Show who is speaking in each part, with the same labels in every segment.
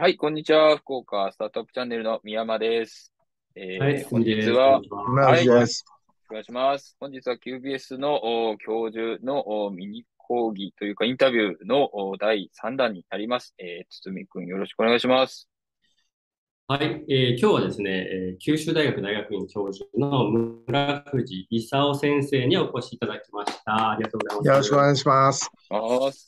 Speaker 1: はい、こんにちは。福岡スタートアップチャンネルの宮間です。えーはい本日は、同じです。お願いします。本日は QBS のお教授のおミニ講義というかインタビューのお第3弾になります。えー、堤くんよろしくお願いします。はい、えー今日はですね、えー九州大学大学院教授の村藤功先生にお越しいただきました。ありがとうございます。よ
Speaker 2: ろしくお願いします。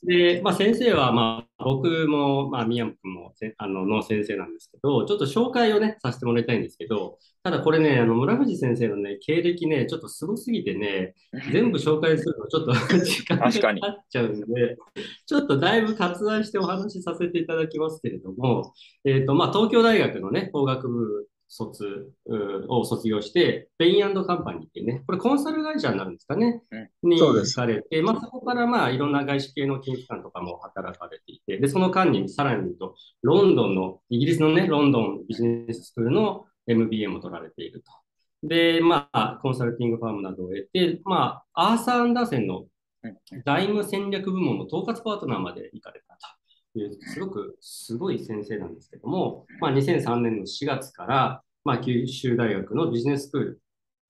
Speaker 1: で、まあ、先生は、ま僕も、まあ、宮本君もあのの先生なんですけど、ちょっと紹介をね、させてもらいたいんですけど、ただこれね、あの村藤先生のね、経歴ね、ちょっとすごすぎてね、全部紹介するのちょっと 時間がかかっちゃうんで、ちょっとだいぶ割愛してお話しさせていただきますけれども、えっ、ー、と、まあ、東京大学のね、法学部卒を卒業して、ベインカンパニーっていうね、これコンサル会社になるんですかね、うん、に行かれて、まあ、そこからまあいろんな外資系の金融機関とかも働かれていて、で、その間にさらに言うと、ロンドンの、イギリスのね、ロンドンビジネススクールの MBA も取られていると。で、まあ、コンサルティングファームなどを得て、まあ、アーサー・アンダーセンの財務戦略部門の統括パートナーまで行かれたという、すごくすごい先生なんですけども、まあ、2003年の4月から、まあ、九州大学のビジネススクール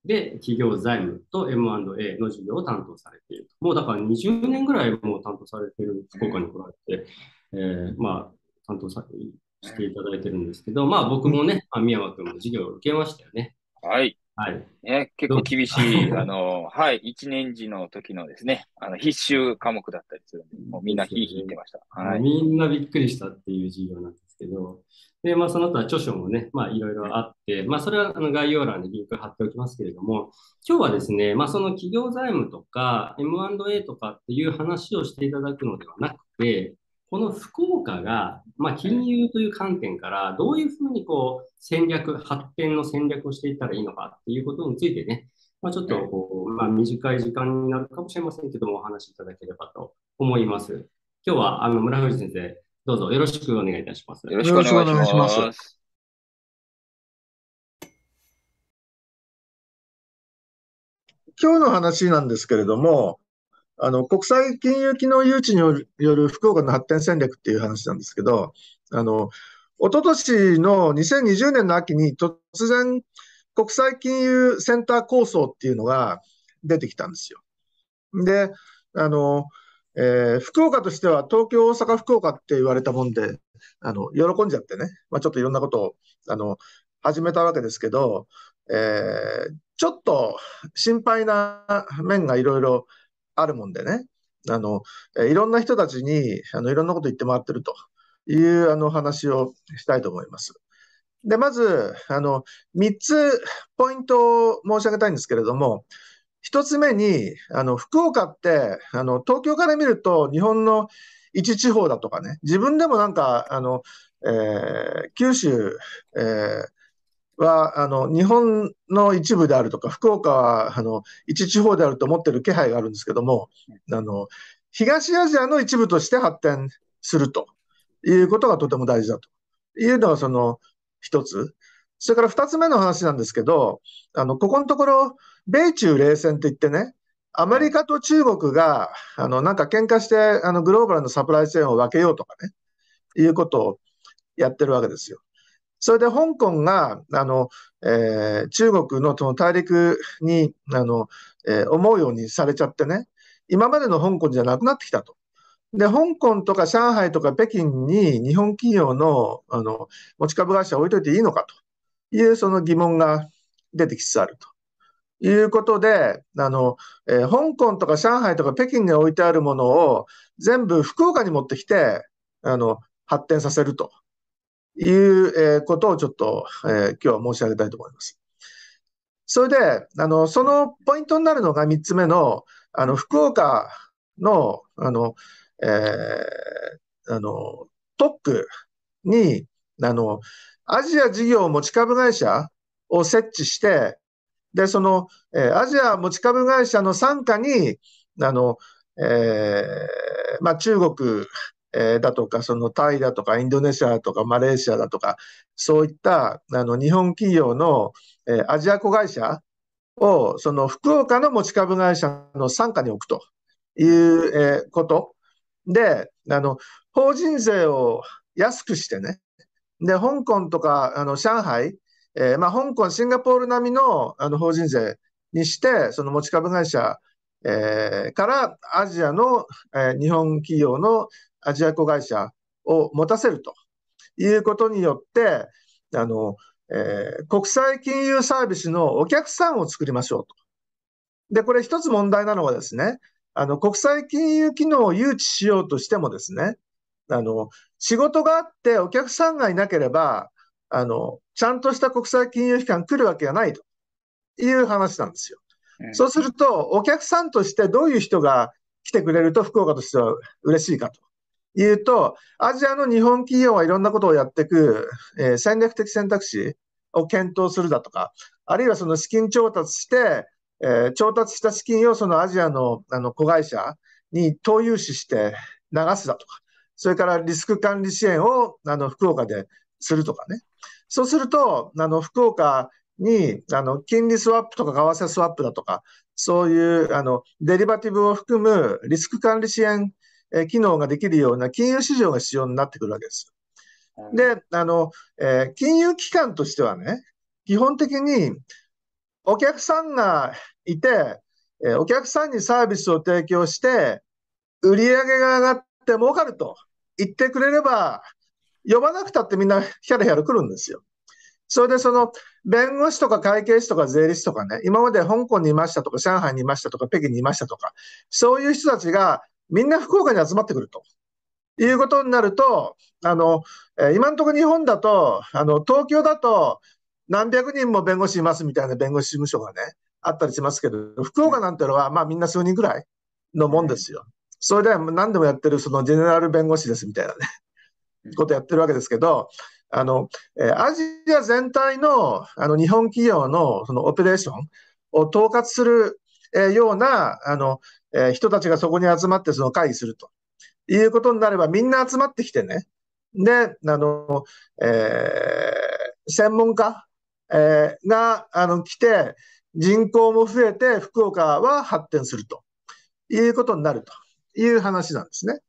Speaker 1: で企業財務と M&A の授業を担当されている。もうだから20年ぐらいもう担当されている福岡に来られて、えー、まあ、担当さしていただいてるんですけど、まあ僕もね、まあ、宮間君も授業を受けましたよね。はい。はい。ね、結構厳しい、あの、はい、1年時の時のですね、あの、必修科目だったりするんで、もうみんなひいひいてました。はい。みんなびっくりしたっていう授業なんですけど、で、まあ、その他著書もね、まあ、いろいろあって、まあ、それはあの概要欄にリンク貼っておきますけれども、今日はですね、まあ、その企業財務とか M&A とかっていう話をしていただくのではなくて、この福岡が、まあ、金融という観点から、どういうふうにこう戦略、発展の戦略をしていったらいいのかっていうことについてね、まあ、ちょっとこう、まあ、短い時間になるかもしれませんけども、お話しいただければと思います。今日はあの村藤先生、どうぞよろしくお願いいたします。よろしくお願いします。
Speaker 2: 今日の話なんですけれども、あの国際金融機能誘致による福岡の発展戦略っていう話なんですけど、あの一昨年の2020年の秋に突然、国際金融センター構想っていうのが出てきたんですよ。で、あのえー、福岡としては東京、大阪、福岡って言われたもんで、あの、喜んじゃってね、まあ、ちょっといろんなことを、あの、始めたわけですけど、えー、ちょっと心配な面がいろいろあるもんでね、あの、えー、いろんな人たちに、あの、いろんなこと言ってもらってるという、あの、話をしたいと思います。で、まず、あの、3つポイントを申し上げたいんですけれども、一つ目に、あの、福岡って、あの、東京から見ると日本の一地方だとかね、自分でもなんか、あの、えー、九州、えー、は、あの、日本の一部であるとか、福岡は、あの、一地方であると思ってる気配があるんですけども、あの、東アジアの一部として発展するということがとても大事だというのがその一つ。それから二つ目の話なんですけど、あの、ここのところ、米中冷戦って言ってね、アメリカと中国が、あの、なんか喧嘩して、あの、グローバルのサプライチェーンを分けようとかね、いうことをやってるわけですよ。それで香港が、あの、えー、中国のその大陸に、あの、えー、思うようにされちゃってね、今までの香港じゃなくなってきたと。で、香港とか上海とか北京に日本企業の、あの、持ち株会社置いといていいのかというその疑問が出てきつつあると。いうことで、あの、えー、香港とか上海とか北京に置いてあるものを全部福岡に持ってきて、あの、発展させるという、えー、ことをちょっと、えー、今日は申し上げたいと思います。それで、あの、そのポイントになるのが3つ目の、あの、福岡の、あの、えー、あの、特区に、あの、アジア事業持ち株会社を設置して、で、その、えー、アジア持ち株会社の傘下に、あの、えー、まあ、中国、えー、だとか、そのタイだとか、インドネシアとか、マレーシアだとか、そういった、あの、日本企業の、えアジア子会社を、その福岡の持ち株会社の傘下に置くという、えこと。で、あの、法人税を安くしてね、で、香港とか、あの、上海、えー、まあ、香港、シンガポール並みのあの法人税にして、その持ち株会社、えー、からアジアの、えー、日本企業のアジア子会社を持たせるということによって、あのえー、国際金融サービスのお客さんを作りましょうと。で、これ一つ問題なのはですね、あの、国際金融機能を誘致しようとしてもですね、あの、仕事があってお客さんがいなければ、あの、ちゃんとした国際金融機関来るわけがないという話なんですよ。そうすると、お客さんとしてどういう人が来てくれると福岡としては嬉しいかというと、アジアの日本企業はいろんなことをやっていく、えー、戦略的選択肢を検討するだとか、あるいはその資金調達して、えー、調達した資金をそのアジアのあの子会社に投融資して流すだとか、それからリスク管理支援をあの福岡でするとかね。そうすると、あの、福岡に、あの、金利スワップとか為替スワップだとか、そういう、あの、デリバティブを含むリスク管理支援、え機能ができるような金融市場が必要になってくるわけです。で、あの、えー、金融機関としてはね、基本的にお客さんがいて、えお客さんにサービスを提供して、売り上げが上がって儲かると言ってくれれば、呼ばなくたってみんなヒャルヒャル来るんですよ。それでその弁護士とか会計士とか税理士とかね、今まで香港にいましたとか、上海にいましたとか、北京にいましたとか、そういう人たちがみんな福岡に集まってくると。いうことになると、あの、え今のところ日本だと、あの、東京だと何百人も弁護士いますみたいな弁護士事務所がね、あったりしますけど、福岡なんてのは、まあみんな数人ぐらいのもんですよ。それでは何でもやってるそのジェネラル弁護士ですみたいなね。ことやってるわけですけど、あの、えアジア全体のあの日本企業のそのオペレーションを統括する、えようなあの、え人たちがそこに集まってその会議するということになれば、みんな集まってきてね、で、あの、えー、専門家、えー、があの来て、人口も増えて、福岡は発展するということになるという話なんですね。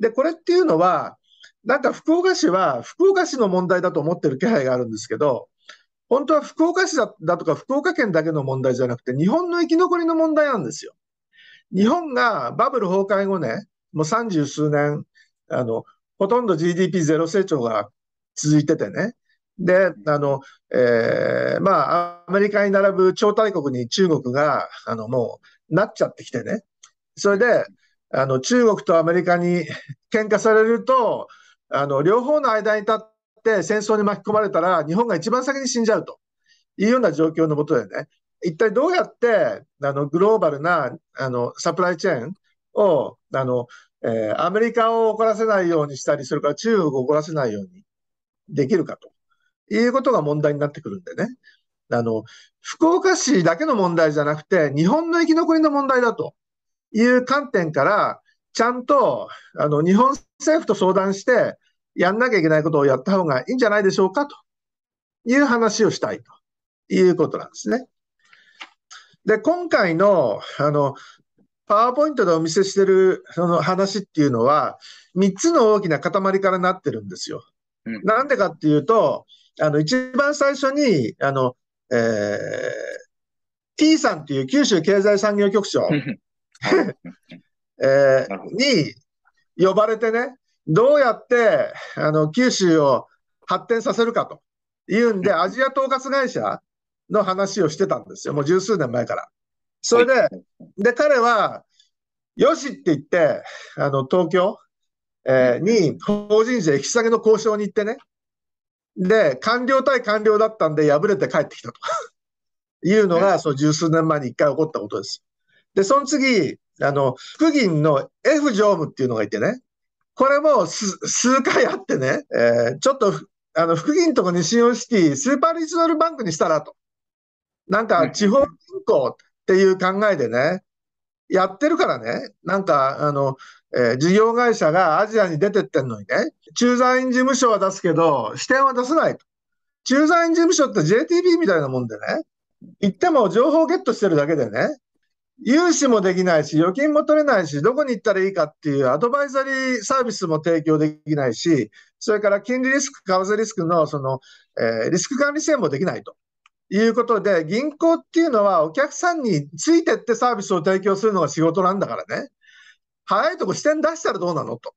Speaker 2: で、これっていうのは、なんか福岡市は福岡市の問題だと思ってる気配があるんですけど、本当は福岡市だとか福岡県だけの問題じゃなくて、日本の生き残りの問題なんですよ。日本がバブル崩壊後ね、もう三十数年、あの、ほとんど GDP ゼロ成長が続いててね。で、あの、えー、まあ、アメリカに並ぶ超大国に中国が、あの、もう、なっちゃってきてね。それで、あの、中国とアメリカに喧嘩されると、あの両方の間に立って戦争に巻き込まれたら、日本が一番先に死んじゃうというような状況のもとでね、一体どうやってあのグローバルなあのサプライチェーンをあの、えー、アメリカを怒らせないようにしたり、それから中国を怒らせないようにできるかということが問題になってくるんでね。あの、福岡市だけの問題じゃなくて、日本の生き残りの問題だという観点から、ちゃんとあの日本政府と相談して、やんなきゃいけないことをやった方がいいんじゃないでしょうかという話をしたいということなんですね。で、今回の、あの、パワーポイントでお見せしてるその話っていうのは、3つの大きな塊からなってるんですよ。うん、なんでかっていうと、あの、一番最初に、あの、えー、T さんっていう九州経済産業局長。えー、に呼ばれてね、どうやってあの九州を発展させるかというんで、アジア統括会社の話をしてたんですよ、もう十数年前から。それで、はい、で彼は、よしって言って、あの東京、えー、に法人税引き下げの交渉に行ってね、で、官僚対官僚だったんで、敗れて帰ってきたと いうのが、はい、その十数年前に一回起こったことです。で、その次、あの、福銀の F 常務っていうのがいてね、これも数回あってね、えー、ちょっと、あの、福銀とかに信用シティ、スーパーリジナルバンクにしたらと。なんか、地方銀行っていう考えでね、やってるからね、なんか、あの、えー、事業会社がアジアに出てってんのにね、駐在員事務所は出すけど、支店は出せないと。駐在員事務所って JTB みたいなもんでね、行っても情報をゲットしてるだけでね、融資もできないし、預金も取れないし、どこに行ったらいいかっていうアドバイザリーサービスも提供できないし、それから金利リスク、為替リスクのその、えー、リスク管理支援もできないということで、銀行っていうのはお客さんについてってサービスを提供するのが仕事なんだからね、早いとこ支店出したらどうなのと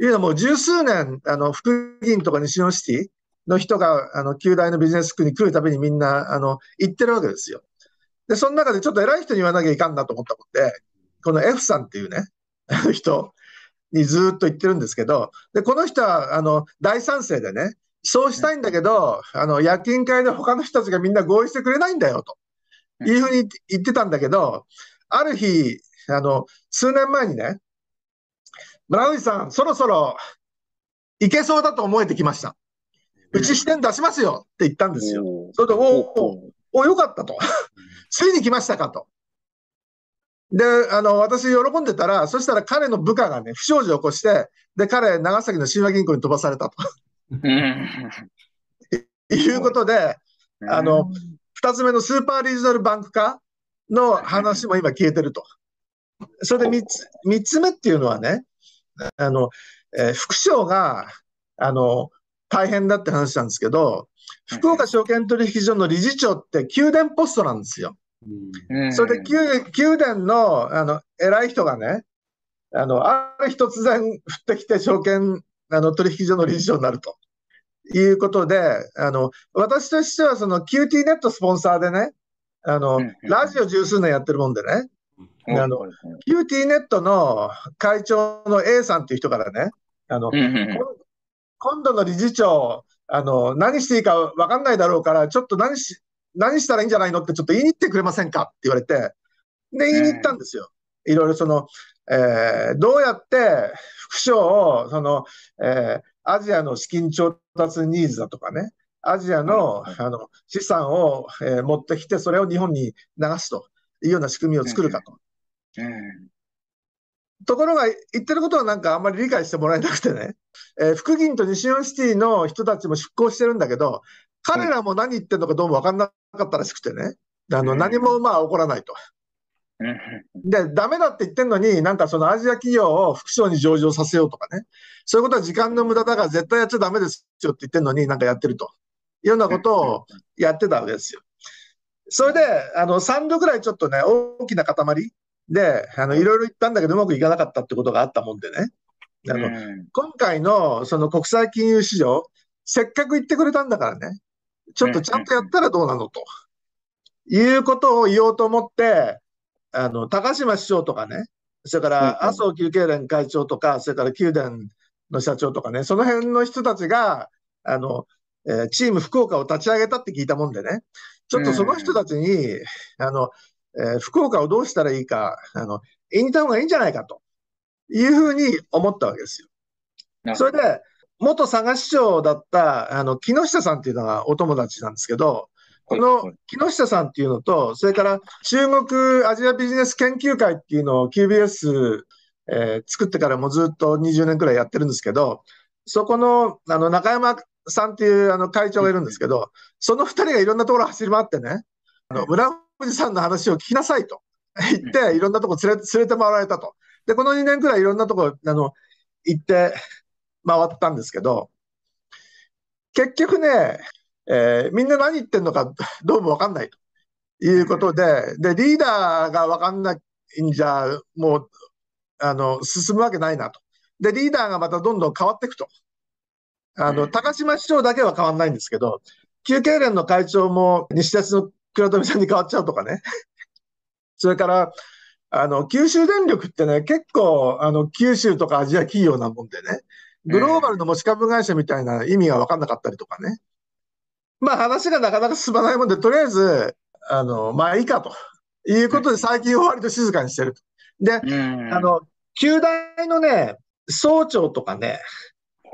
Speaker 2: いうのも、十数年、あの福銀とか西野シティの人が、あの、旧大のビジネス区に来るたびにみんな、あの、行ってるわけですよ。で、その中でちょっと偉い人に言わなきゃいかんなと思ったもんで、この F さんっていうね、あの人にずっと言ってるんですけど、で、この人は、あの、大賛成でね、そうしたいんだけど、あの、夜勤会で他の人たちがみんな合意してくれないんだよ、というふうに言ってたんだけど、ある日、あの、数年前にね、村上さん、そろそろ、いけそうだと思えてきました。うち支店出しますよって言ったんですよ。それで、おお、およかったと。ついに来ましたかと。で、あの、私喜んでたら、そしたら彼の部下がね、不祥事を起こして、で、彼、長崎の神和銀行に飛ばされたと。いうことで、あの、2つ目のスーパーリージョナルバンク化の話も今消えてると。それで3つ、三つ目っていうのはね、あの、えー、副省が、あの、大変だって話なんですけど、福岡証券取引所の理事長って宮殿ポストなんですよ。それで宮球団のあの偉い人がね、あのある日突然降ってきて、証券あの取引所の理事長になるということで、あの私としてはその QT ネットスポンサーでね、あの、うん、ラジオ十数年やってるもんでね、うん、あの QT ネットの会長の A さんっていう人からね、あの
Speaker 1: 今
Speaker 2: 度の理事長、あの何していいか分かんないだろうから、ちょっと何し何したらいいんじゃないのってちょっと言いに行ってくれませんかって言われて、で、言いに行ったんですよ。いろいろその、えー、どうやって副賞を、その、えー、アジアの資金調達ニーズだとかね、アジアのあの資産を、えー、持ってきて、それを日本に流すというような仕組みを作るかと。ところが、言ってることはなんかあんまり理解してもらえなくてね、えー、福銀と西日シティの人たちも出向してるんだけど、彼らも何言ってるのかどうも分かんなかったらしくてね、あの何もまあ起こらないと。で、ダメだって言ってんのに、なんかそのアジア企業を副省に上場させようとかね、そういうことは時間の無駄だから絶対やっちゃだめですよって言ってるのに、なんかやってるというようなことをやってたわけですよ。それで、あの3度ぐらいちょっとね、大きな塊で、いろいろ言ったんだけど、うまくいかなかったってことがあったもんでね、あの今回のその国際金融市場、せっかく言ってくれたんだからね、ちょっとちゃんとやったらどうなのと、いうことを言おうと思って、あの、高島市長とかね、それから麻生休憩連会長とか、それから九電の社長とかね、その辺の人たちが、あの、えー、チーム福岡を立ち上げたって聞いたもんでね、ちょっとその人たちに、あの、えー、福岡をどうしたらいいか、あの、言いた方がいいんじゃないかというふうに思ったわけですよ。それで、元佐賀市長だった、あの、木下さんっていうのがお友達なんですけど、この木下さんっていうのと、それから中国アジアビジネス研究会っていうのを QBS、えー、作ってからもずっと20年くらいやってるんですけど、そこの、あの、中山さんっていうあの会長がいるんですけど、その2人がいろんなところ走り回ってね、あの村藤さんの話を聞きなさいと言って、いろんなとこ連れ連れて回られたと。で、この2年くらいいろんなとこあの行って、回ったんですけど、結局ね、えー、みんな何言ってんのかどうもわかんないということで、で、リーダーがわかんないんじゃ、もう、あの、進むわけないなと。で、リーダーがまたどんどん変わっていくと。あの、高島市長だけは変わんないんですけど、休憩連の会長も西鉄の倉富さんに変わっちゃうとかね。それから、あの、九州電力ってね、結構、あの、九州とかアジア企業なもんでね、グローバルの持ち株会社みたいな意味が分かんなかったりとかね。まあ話がなかなか進まないもんで、とりあえず、あの、まあいいかと。いうことで最近は割と静かにしてると。で、あの、旧大のね、総長とかね、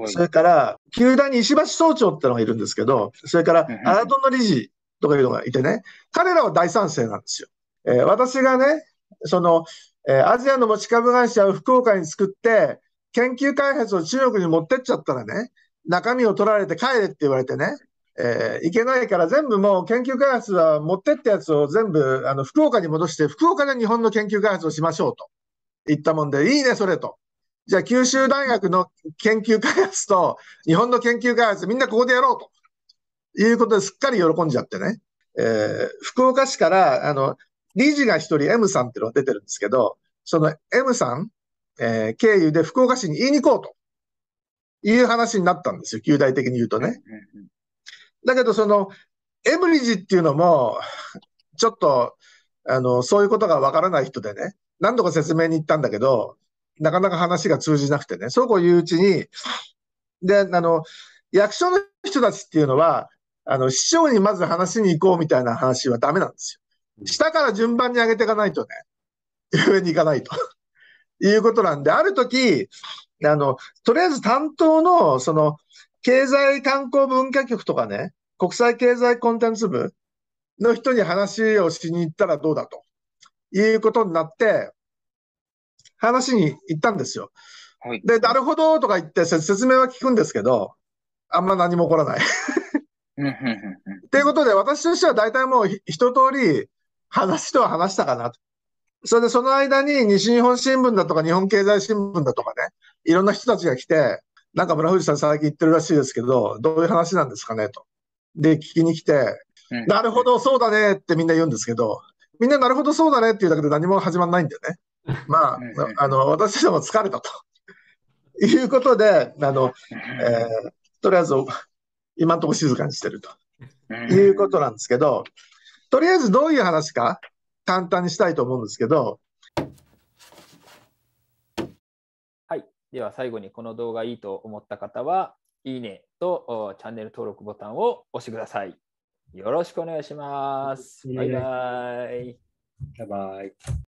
Speaker 2: それから、球大に石橋総長ってのがいるんですけど、それから、アラトンの理事とかいうのがいてね、彼らは大賛成なんですよ。えー、私がね、その、えー、アジアの持ち株会社を福岡に作って、研究開発を中国に持ってっちゃったらね、中身を取られて帰れって言われてね、えー、いけないから全部もう研究開発は持ってったやつを全部あの福岡に戻して、福岡で日本の研究開発をしましょうと言ったもんで、いいね、それと。じゃあ九州大学の研究開発と日本の研究開発みんなここでやろうと。いうことですっかり喜んじゃってね。えー、福岡市から、あの、理事が一人 M さんっていうのが出てるんですけど、その M さんえー、経由で福岡市に言いに行こうという話になったんですよ、旧大的に言うとね。だけど、その、エブリジっていうのも、ちょっと、あの、そういうことがわからない人でね、何度か説明に行ったんだけど、なかなか話が通じなくてね、そうこう言ううちに、で、あの、役所の人たちっていうのは、あの、市長にまず話に行こうみたいな話はダメなんですよ。下から順番に上げていかないとね、上に行かないと。いうことなんで、ある時、あの、とりあえず担当の、その、経済観光文化局とかね、国際経済コンテンツ部の人に話をしに行ったらどうだということになって、話に行ったんですよ。はい、で、なるほどとか言って説明は聞くんですけど、あんま何も起こらない。ということで、私としては大体もう一通り話とは話したかなと。それでその間に西日本新聞だとか日本経済新聞だとかね、いろんな人たちが来て、なんか村藤さん最近言ってるらしいですけど、どういう話なんですかねと。で、聞きに来て、なるほど、そうだねってみんな言うんですけど、みんななるほど、そうだねって言うだけで何も始まらないんだよね。まあ、あの、私ども疲れたと。いうことで、あの、えー、とりあえず、今んとこ静かにしてると。いうことなんですけど、とりあえずどういう話か簡単にしたいと思うんですけど。
Speaker 1: はい。では最後にこの動画いいと思った方は、いいねとチャンネル登録ボタンを押してください。よろしくお願いします。バイバイ。バイバイ。